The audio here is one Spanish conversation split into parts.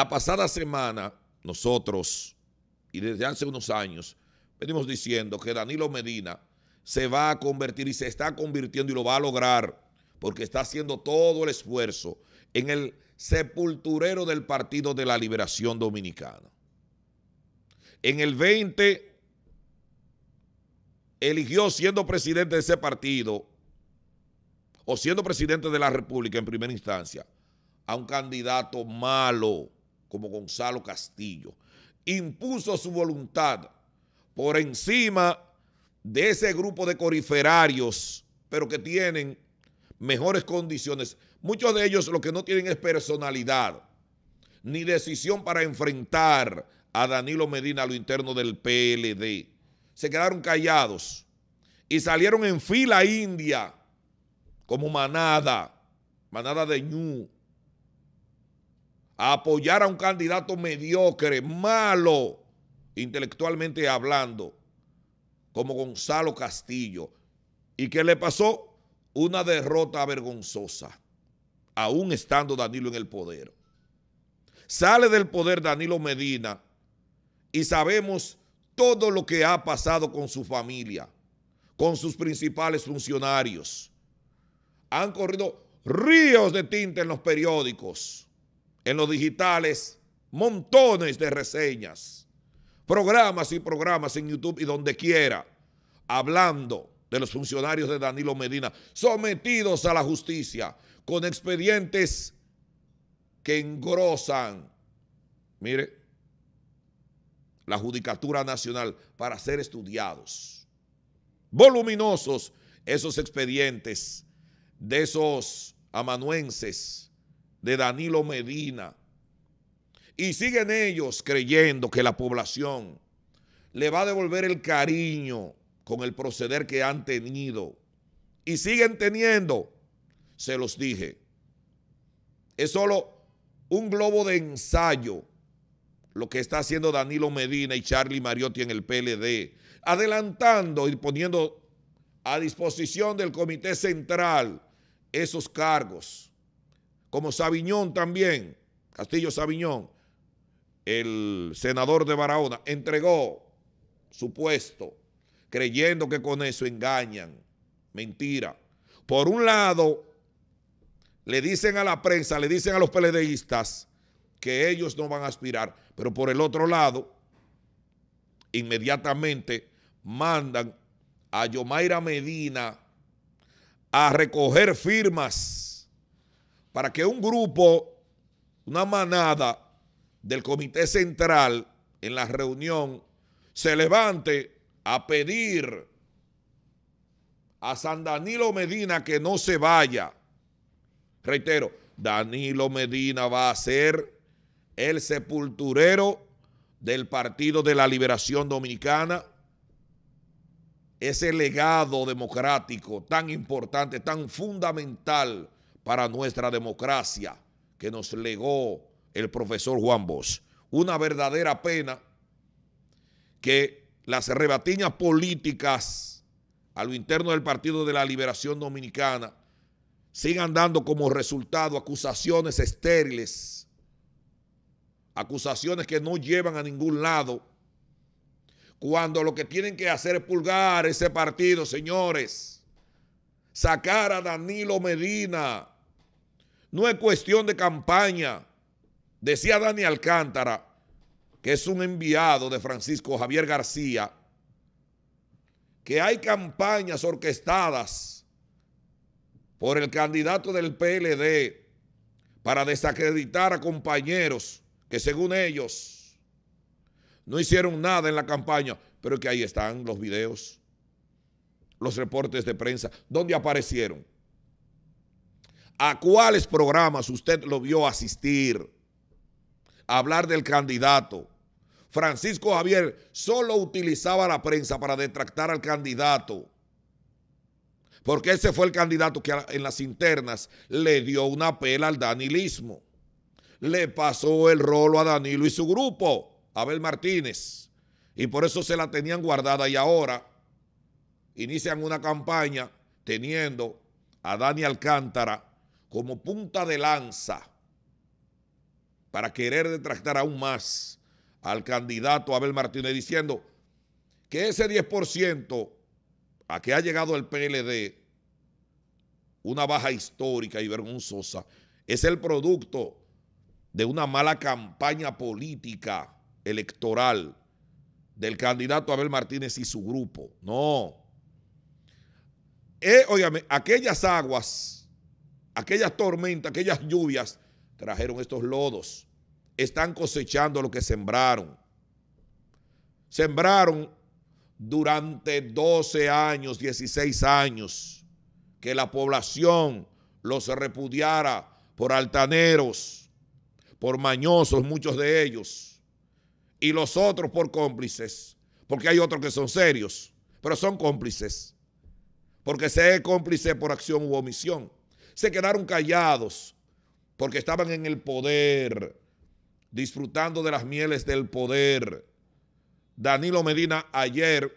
La pasada semana, nosotros, y desde hace unos años, venimos diciendo que Danilo Medina se va a convertir y se está convirtiendo y lo va a lograr, porque está haciendo todo el esfuerzo en el sepulturero del Partido de la Liberación Dominicana. En el 20 eligió siendo presidente de ese partido, o siendo presidente de la República en primera instancia, a un candidato malo como Gonzalo Castillo, impuso su voluntad por encima de ese grupo de coriferarios, pero que tienen mejores condiciones. Muchos de ellos lo que no tienen es personalidad, ni decisión para enfrentar a Danilo Medina a lo interno del PLD. Se quedaron callados y salieron en fila india como manada, manada de ñu, a apoyar a un candidato mediocre, malo, intelectualmente hablando, como Gonzalo Castillo, y que le pasó una derrota vergonzosa, aún estando Danilo en el poder. Sale del poder Danilo Medina y sabemos todo lo que ha pasado con su familia, con sus principales funcionarios. Han corrido ríos de tinta en los periódicos en los digitales montones de reseñas, programas y programas en YouTube y donde quiera, hablando de los funcionarios de Danilo Medina, sometidos a la justicia, con expedientes que engrosan, mire, la Judicatura Nacional para ser estudiados. Voluminosos esos expedientes de esos amanuenses de Danilo Medina. Y siguen ellos creyendo que la población le va a devolver el cariño con el proceder que han tenido. Y siguen teniendo, se los dije. Es solo un globo de ensayo lo que está haciendo Danilo Medina y Charlie Mariotti en el PLD, adelantando y poniendo a disposición del Comité Central esos cargos como Sabiñón también, Castillo Sabiñón, el senador de Barahona, entregó su puesto creyendo que con eso engañan. Mentira. Por un lado, le dicen a la prensa, le dicen a los peledeístas que ellos no van a aspirar, pero por el otro lado, inmediatamente mandan a Yomaira Medina a recoger firmas para que un grupo, una manada del Comité Central en la reunión se levante a pedir a San Danilo Medina que no se vaya. Reitero, Danilo Medina va a ser el sepulturero del Partido de la Liberación Dominicana. Ese legado democrático tan importante, tan fundamental para nuestra democracia que nos legó el profesor Juan Bosch. Una verdadera pena que las rebatiñas políticas a lo interno del Partido de la Liberación Dominicana sigan dando como resultado acusaciones estériles, acusaciones que no llevan a ningún lado, cuando lo que tienen que hacer es pulgar ese partido, señores, sacar a Danilo Medina, no es cuestión de campaña. Decía Dani Alcántara, que es un enviado de Francisco Javier García, que hay campañas orquestadas por el candidato del PLD para desacreditar a compañeros que según ellos no hicieron nada en la campaña, pero que ahí están los videos, los reportes de prensa, donde aparecieron. ¿A cuáles programas usted lo vio asistir? Hablar del candidato. Francisco Javier solo utilizaba la prensa para detractar al candidato. Porque ese fue el candidato que en las internas le dio una pela al danilismo. Le pasó el rolo a Danilo y su grupo, Abel Martínez. Y por eso se la tenían guardada y ahora inician una campaña teniendo a Dani Alcántara como punta de lanza para querer detractar aún más al candidato Abel Martínez diciendo que ese 10% a que ha llegado el PLD, una baja histórica y vergonzosa, es el producto de una mala campaña política electoral del candidato Abel Martínez y su grupo. No. Eh, aquellas aguas aquellas tormentas, aquellas lluvias trajeron estos lodos. Están cosechando lo que sembraron. Sembraron durante 12 años, 16 años, que la población los repudiara por altaneros, por mañosos, muchos de ellos, y los otros por cómplices, porque hay otros que son serios, pero son cómplices, porque se es cómplice por acción u omisión se quedaron callados porque estaban en el poder, disfrutando de las mieles del poder. Danilo Medina ayer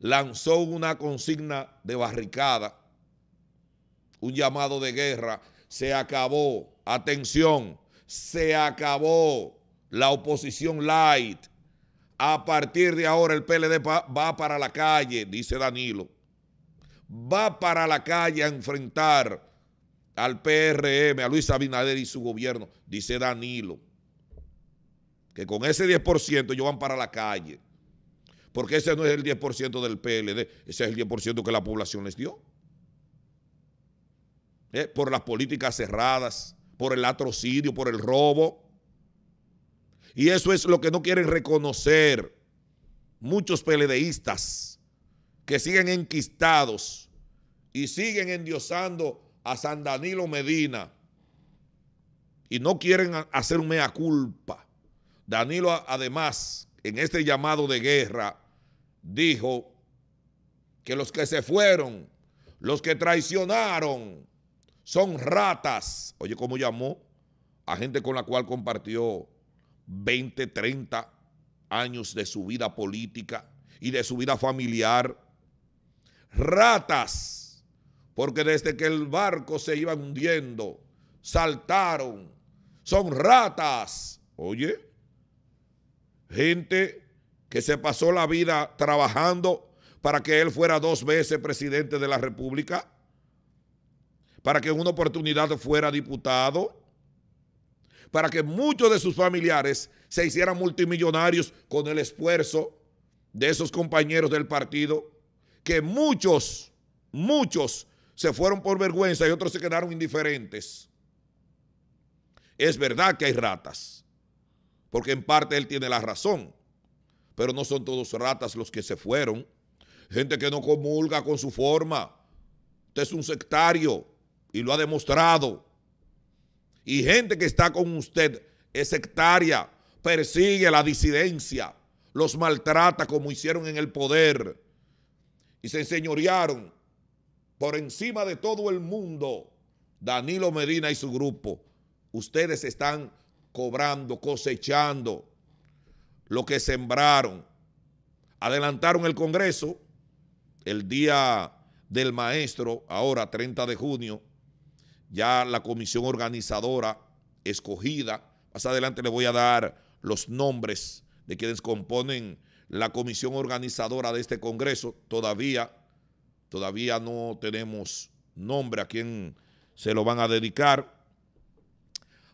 lanzó una consigna de barricada, un llamado de guerra. Se acabó, atención, se acabó la oposición light. A partir de ahora el PLD va para la calle, dice Danilo va para la calle a enfrentar al PRM, a Luis Abinader y su gobierno, dice Danilo, que con ese 10% ellos van para la calle, porque ese no es el 10% del PLD, ese es el 10% que la población les dio. ¿eh? Por las políticas cerradas, por el atrocidio, por el robo. Y eso es lo que no quieren reconocer muchos PLDistas que siguen enquistados y siguen endiosando a San Danilo Medina y no quieren hacer culpa. Danilo además en este llamado de guerra dijo que los que se fueron, los que traicionaron, son ratas. Oye, ¿cómo llamó? A gente con la cual compartió 20, 30 años de su vida política y de su vida familiar ratas, porque desde que el barco se iba hundiendo, saltaron. Son ratas. Oye, gente que se pasó la vida trabajando para que él fuera dos veces presidente de la República, para que en una oportunidad fuera diputado, para que muchos de sus familiares se hicieran multimillonarios con el esfuerzo de esos compañeros del partido que muchos, muchos se fueron por vergüenza y otros se quedaron indiferentes. Es verdad que hay ratas, porque en parte él tiene la razón, pero no son todos ratas los que se fueron. Gente que no comulga con su forma. Usted es un sectario y lo ha demostrado. Y gente que está con usted es sectaria, persigue la disidencia, los maltrata como hicieron en el poder y se enseñorearon por encima de todo el mundo. Danilo Medina y su grupo, ustedes están cobrando, cosechando lo que sembraron. Adelantaron el Congreso el día del maestro, ahora 30 de junio, ya la comisión organizadora escogida. Más adelante les voy a dar los nombres de quienes componen la comisión organizadora de este Congreso. Todavía, todavía no tenemos nombre a quién se lo van a dedicar.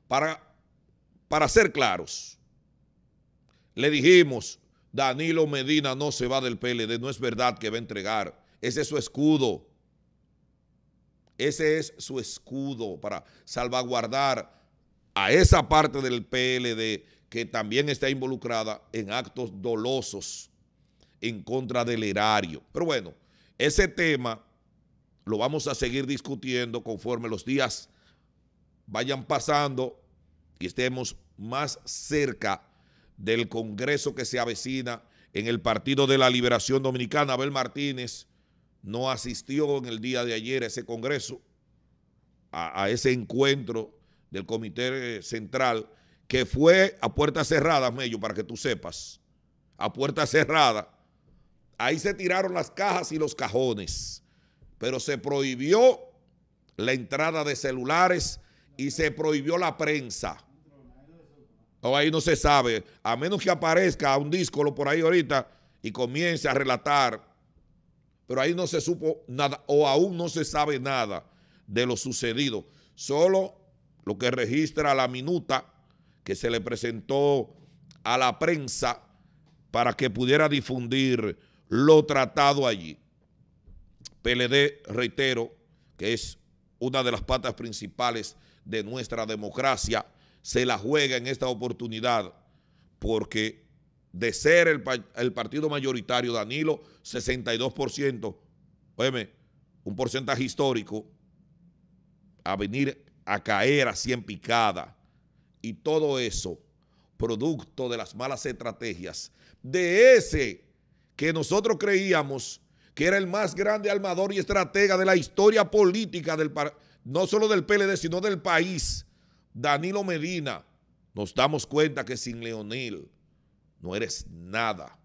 Para, para ser claros, le dijimos, Danilo Medina no se va del PLD, no es verdad que va a entregar. Ese es su escudo. Ese es su escudo para salvaguardar a esa parte del PLD que también está involucrada en actos dolosos en contra del erario. Pero bueno, ese tema lo vamos a seguir discutiendo conforme los días vayan pasando y estemos más cerca del Congreso que se avecina en el Partido de la Liberación Dominicana. Abel Martínez no asistió en el día de ayer a ese Congreso, a, ese encuentro del Comité Central que fue a puerta cerrada, Mello, para que tú sepas, a puerta cerrada. ahí se tiraron las cajas y los cajones, pero se prohibió la entrada de celulares y se prohibió la prensa. O oh, ahí no se sabe, a menos que aparezca un díscolo por ahí ahorita y comience a relatar, pero ahí no se supo nada o aún no se sabe nada de lo sucedido, solo lo que registra la minuta que se le presentó a la prensa para que pudiera difundir lo tratado allí. PLD, reitero, que es una de las patas principales de nuestra democracia, se la juega en esta oportunidad porque de ser el, partido mayoritario, Danilo, 62%, un porcentaje histórico, a venir a caer así en picada y todo eso, producto de las malas estrategias, de ese que nosotros creíamos que era el más grande armador y estratega de la historia política, del, no solo del PLD, sino del país, Danilo Medina, nos damos cuenta que sin Leonel no eres nada.